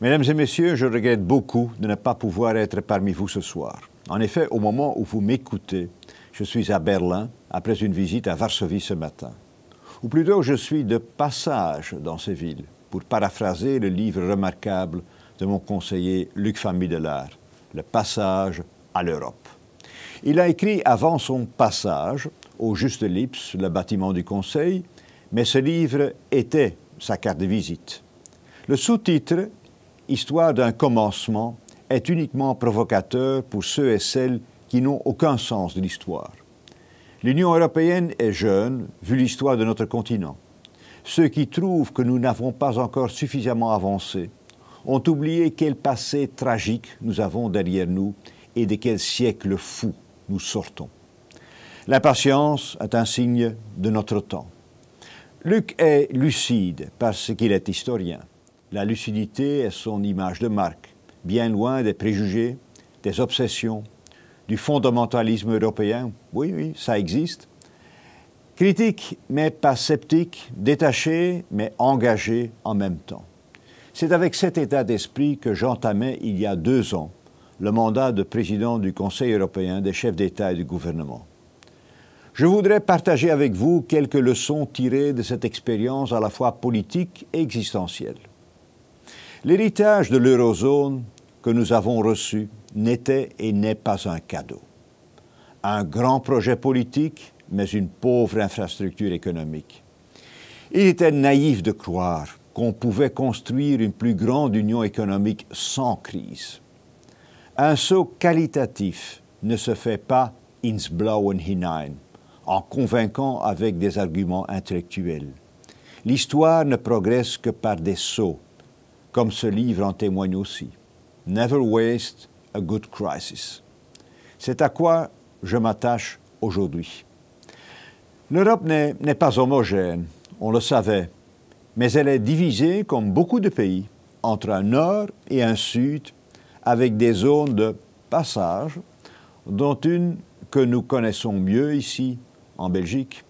Mesdames et messieurs, je regrette beaucoup de ne pas pouvoir être parmi vous ce soir. En effet, au moment où vous m'écoutez, je suis à Berlin après une visite à Varsovie ce matin. Ou plutôt, je suis de passage dans ces villes, pour paraphraser le livre remarquable de mon conseiller Luc Van Le passage à l'Europe. Il a écrit avant son passage, au Juste Lips, le bâtiment du Conseil, mais ce livre était sa carte de visite. Le sous-titre histoire d'un commencement est uniquement provocateur pour ceux et celles qui n'ont aucun sens de l'histoire. L'Union européenne est jeune, vu l'histoire de notre continent. Ceux qui trouvent que nous n'avons pas encore suffisamment avancé ont oublié quel passé tragique nous avons derrière nous et de quel siècle fou nous sortons. L'impatience est un signe de notre temps. Luc est lucide parce qu'il est historien la lucidité est son image de marque, bien loin des préjugés, des obsessions, du fondamentalisme européen. Oui, oui, ça existe. Critique, mais pas sceptique, détaché, mais engagé en même temps. C'est avec cet état d'esprit que j'entamais il y a deux ans le mandat de président du Conseil européen des chefs d'État et de gouvernement. Je voudrais partager avec vous quelques leçons tirées de cette expérience à la fois politique et existentielle. L'héritage de l'eurozone que nous avons reçu n'était et n'est pas un cadeau. Un grand projet politique, mais une pauvre infrastructure économique. Il était naïf de croire qu'on pouvait construire une plus grande union économique sans crise. Un saut qualitatif ne se fait pas ins blauen hinein, en convainquant avec des arguments intellectuels. L'histoire ne progresse que par des sauts, comme ce livre en témoigne aussi. Never waste a good crisis. C'est à quoi je m'attache aujourd'hui. L'Europe n'est pas homogène, on le savait, mais elle est divisée, comme beaucoup de pays, entre un nord et un sud, avec des zones de passage, dont une que nous connaissons mieux ici, en Belgique,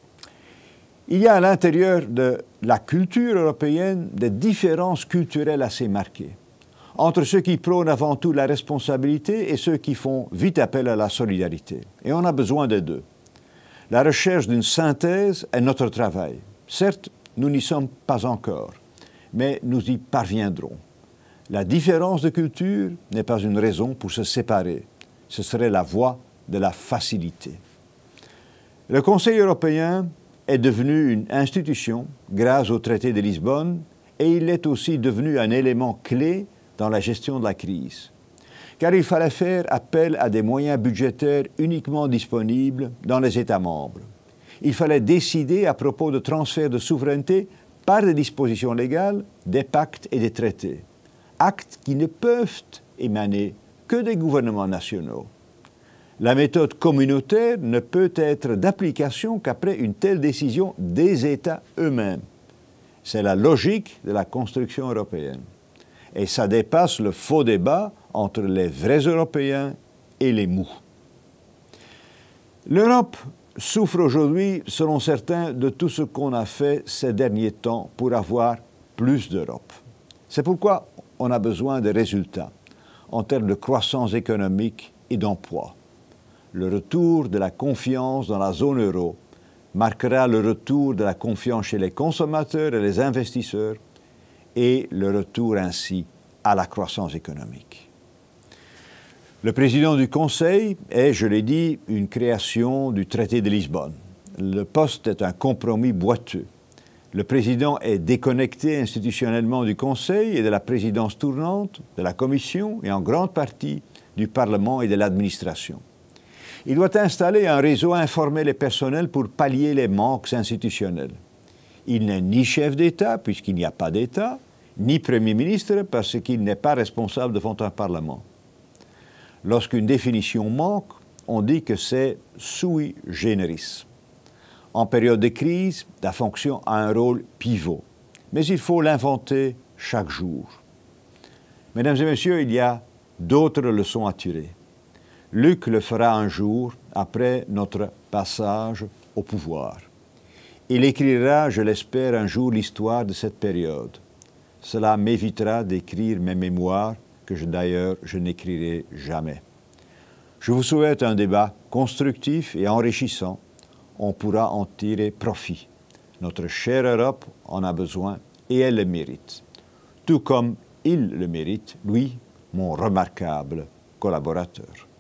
il y a à l'intérieur de la culture européenne des différences culturelles assez marquées entre ceux qui prônent avant tout la responsabilité et ceux qui font vite appel à la solidarité. Et on a besoin des deux. La recherche d'une synthèse est notre travail. Certes, nous n'y sommes pas encore, mais nous y parviendrons. La différence de culture n'est pas une raison pour se séparer. Ce serait la voie de la facilité. Le Conseil européen est devenu une institution grâce au traité de Lisbonne et il est aussi devenu un élément clé dans la gestion de la crise. Car il fallait faire appel à des moyens budgétaires uniquement disponibles dans les États membres. Il fallait décider à propos de transferts de souveraineté par des dispositions légales, des pactes et des traités. Actes qui ne peuvent émaner que des gouvernements nationaux. La méthode communautaire ne peut être d'application qu'après une telle décision des États eux-mêmes. C'est la logique de la construction européenne. Et ça dépasse le faux débat entre les vrais Européens et les mous. L'Europe souffre aujourd'hui, selon certains, de tout ce qu'on a fait ces derniers temps pour avoir plus d'Europe. C'est pourquoi on a besoin de résultats en termes de croissance économique et d'emploi le retour de la confiance dans la zone euro marquera le retour de la confiance chez les consommateurs et les investisseurs et le retour ainsi à la croissance économique. Le président du Conseil est, je l'ai dit, une création du traité de Lisbonne. Le poste est un compromis boiteux. Le président est déconnecté institutionnellement du Conseil et de la présidence tournante, de la Commission et en grande partie du Parlement et de l'administration. Il doit installer un réseau informel et personnel pour pallier les manques institutionnels. Il n'est ni chef d'État, puisqu'il n'y a pas d'État, ni Premier ministre, parce qu'il n'est pas responsable devant un Parlement. Lorsqu'une définition manque, on dit que c'est sui generis. En période de crise, la fonction a un rôle pivot, mais il faut l'inventer chaque jour. Mesdames et messieurs, il y a d'autres leçons à tirer. Luc le fera un jour après notre passage au pouvoir. Il écrira, je l'espère, un jour l'histoire de cette période. Cela m'évitera d'écrire mes mémoires, que d'ailleurs je n'écrirai jamais. Je vous souhaite un débat constructif et enrichissant. On pourra en tirer profit. Notre chère Europe en a besoin et elle le mérite. Tout comme il le mérite, lui, mon remarquable collaborateur.